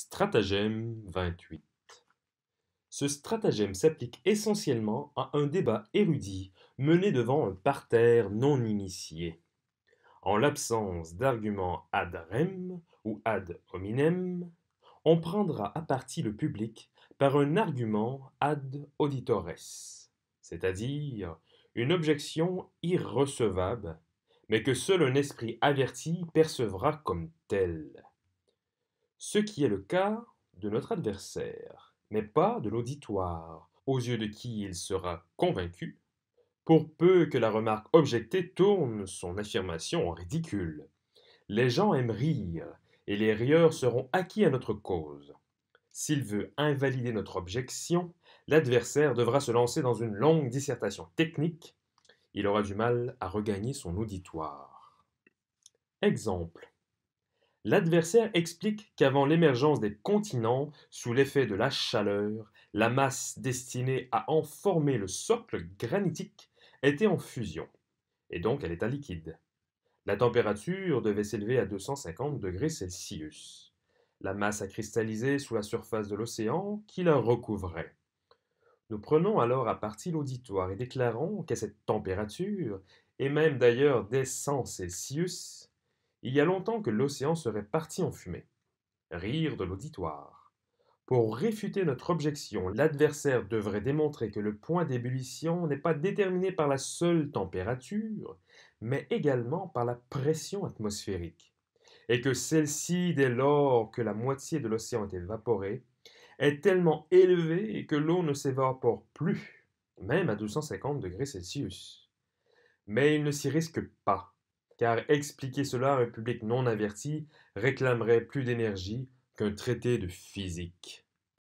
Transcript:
Stratagème 28 Ce stratagème s'applique essentiellement à un débat érudit mené devant un parterre non initié. En l'absence d'arguments ad rem ou ad hominem, on prendra à partie le public par un argument ad auditores, c'est-à-dire une objection irrecevable, mais que seul un esprit averti percevra comme telle ce qui est le cas de notre adversaire, mais pas de l'auditoire, aux yeux de qui il sera convaincu, pour peu que la remarque objectée tourne son affirmation en ridicule. Les gens aiment rire, et les rieurs seront acquis à notre cause. S'il veut invalider notre objection, l'adversaire devra se lancer dans une longue dissertation technique. Il aura du mal à regagner son auditoire. Exemple. L'adversaire explique qu'avant l'émergence des continents, sous l'effet de la chaleur, la masse destinée à en former le socle granitique était en fusion, et donc à liquide. La température devait s'élever à 250 degrés Celsius. La masse a cristallisé sous la surface de l'océan qui la recouvrait. Nous prenons alors à partie l'auditoire et déclarons qu'à cette température, et même d'ailleurs des 100 Celsius, il y a longtemps que l'océan serait parti en fumée. Rire de l'auditoire. Pour réfuter notre objection, l'adversaire devrait démontrer que le point d'ébullition n'est pas déterminé par la seule température, mais également par la pression atmosphérique, et que celle-ci, dès lors que la moitié de l'océan est évaporée, est tellement élevée que l'eau ne s'évapore plus, même à 250 degrés Celsius. Mais il ne s'y risque pas car expliquer cela à un public non averti réclamerait plus d'énergie qu'un traité de physique.